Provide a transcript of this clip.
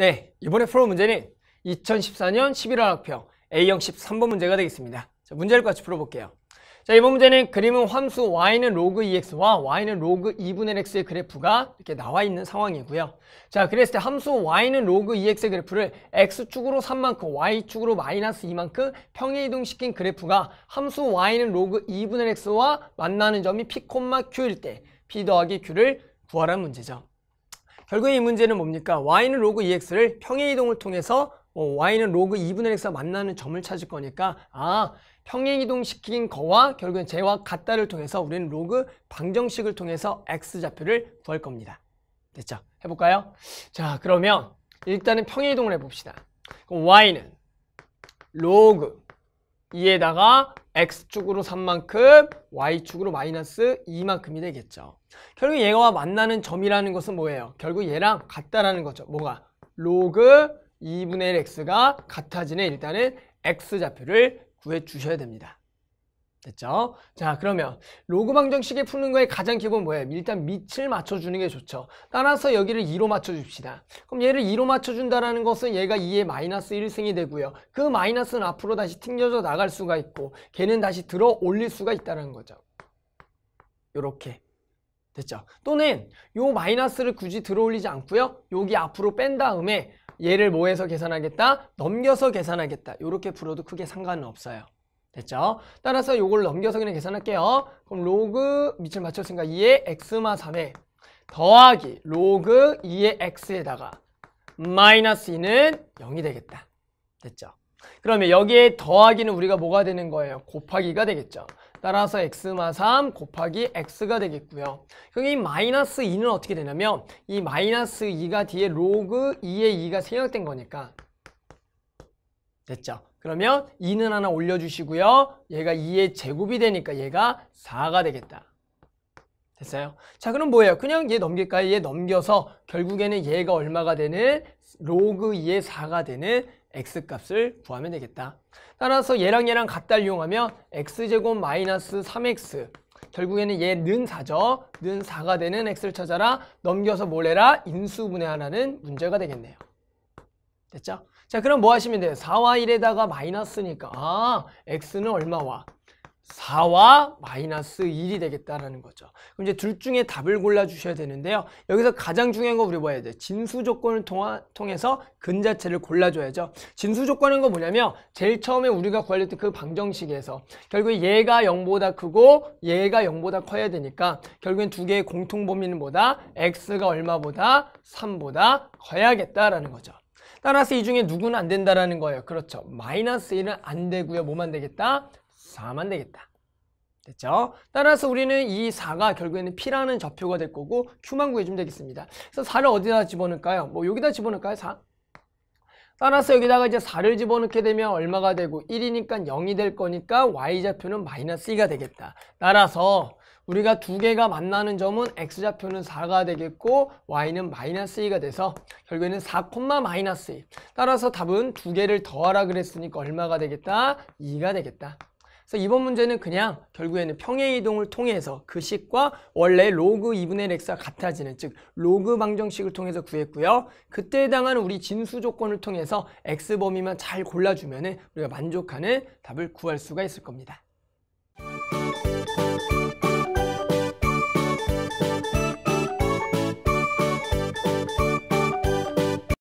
네, 이번에 풀어 문제는 2014년 11월 학평 A형 13번 문제가 되겠습니다. 자, 문제를 같이 풀어볼게요. 자, 이번 문제는 그림은 함수 y는 로그 2x와 e y는 로그 2분의 x의 그래프가 이렇게 나와 있는 상황이고요. 자, 그랬을 때 함수 y는 로그 2x의 e 그래프를 x축으로 3만큼, y축으로 마이너스 2만큼 평행 이동시킨 그래프가 함수 y는 로그 2분의 x와 만나는 점이 p, q일 때 p 더하기 q를 구하라는 문제죠. 결국이 문제는 뭡니까? y는 로그 2x를 평행 이동을 통해서 어, y는 로그 2분의 x와 만나는 점을 찾을 거니까 아 평행 이동시킨 거와 결국엔 제와 같다를 통해서 우리는 로그 방정식을 통해서 x좌표를 구할 겁니다. 됐죠? 해볼까요? 자 그러면 일단은 평행 이동을 해봅시다. 그럼 y는 로그 2에다가 x축으로 3만큼, y축으로 마이너스 2만큼이 되겠죠. 결국 얘와 만나는 점이라는 것은 뭐예요? 결국 얘랑 같다라는 거죠. 뭐가? 로그 2분의 1x가 같아지는 일단은 x좌표를 구해 주셔야 됩니다. 됐죠? 자 그러면 로그 방정식에 푸는 거의 가장 기본 뭐예요? 일단 밑을 맞춰주는 게 좋죠. 따라서 여기를 2로 맞춰줍시다. 그럼 얘를 2로 맞춰준다는 것은 얘가 2의 마이너스 1승이 되고요. 그 마이너스는 앞으로 다시 튕겨져 나갈 수가 있고 걔는 다시 들어 올릴 수가 있다는 거죠. 요렇게 됐죠? 또는 요 마이너스를 굳이 들어 올리지 않고요. 여기 앞으로 뺀 다음에 얘를 뭐해서 계산하겠다? 넘겨서 계산하겠다. 요렇게 풀어도 크게 상관은 없어요. 됐죠? 따라서 이걸 넘겨서 그냥 계산할게요. 그럼 로그 밑을 맞췄으니까 2의 x마 3에 더하기 로그 2의 x에다가 마이너스 2는 0이 되겠다. 됐죠? 그러면 여기에 더하기는 우리가 뭐가 되는 거예요? 곱하기가 되겠죠. 따라서 x마 3 곱하기 x가 되겠고요. 그럼 이 마이너스 2는 어떻게 되냐면 이 마이너스 2가 뒤에 로그 2의 2가 생략된 거니까 됐죠. 그러면 2는 하나 올려주시고요. 얘가 2의 제곱이 되니까 얘가 4가 되겠다. 됐어요? 자 그럼 뭐예요? 그냥 얘 넘길까요? 얘 넘겨서 결국에는 얘가 얼마가 되는 로그 2의 4가 되는 x값을 구하면 되겠다. 따라서 얘랑 얘랑 같다를 이용하면 x제곱 마이너스 3x 결국에는 얘는 4죠. 는 4가 되는 x를 찾아라. 넘겨서 뭘해라 인수분해하라는 문제가 되겠네요. 됐죠? 자 그럼 뭐 하시면 돼요? 4와 1에다가 마이너스니까 아 x는 얼마와? 4와 마이너스 1이 되겠다라는 거죠. 그럼 이제 둘 중에 답을 골라주셔야 되는데요. 여기서 가장 중요한 거 우리 뭐 해야 돼? 진수 조건을 통하, 통해서 근 자체를 골라줘야죠. 진수 조건은 거 뭐냐면 제일 처음에 우리가 구할렸던 그 방정식에서 결국 얘가 0보다 크고 얘가 0보다 커야 되니까 결국엔 두 개의 공통 범위는 뭐다? x가 얼마보다? 3보다 커야겠다라는 거죠. 따라서 이 중에 누구는 안 된다라는 거예요. 그렇죠. 마이너스 1은 안 되고요. 뭐만 되겠다? 4만 되겠다. 됐죠? 따라서 우리는 이 4가 결국에는 P라는 좌표가 될 거고 Q만 구해주면 되겠습니다. 그래서 4를 어디다 집어넣을까요? 뭐 여기다 집어넣을까요? 4? 따라서 여기다가 이제 4를 집어넣게 되면 얼마가 되고 1이니까 0이 될 거니까 Y좌표는 마이너스 2가 되겠다. 따라서 우리가 두 개가 만나는 점은 x좌표는 4가 되겠고 y는 마이너스 2가 돼서 결국에는 4, 마이너스 2 e. 따라서 답은 두 개를 더하라 그랬으니까 얼마가 되겠다? 2가 되겠다 그래서 이번 문제는 그냥 결국에는 평행 이동을 통해서 그 식과 원래 로그 2분의 x가 같아지는 즉 로그 방정식을 통해서 구했고요. 그때 해당한 우리 진수 조건을 통해서 x 범위만 잘 골라주면 은 우리가 만족하는 답을 구할 수가 있을 겁니다.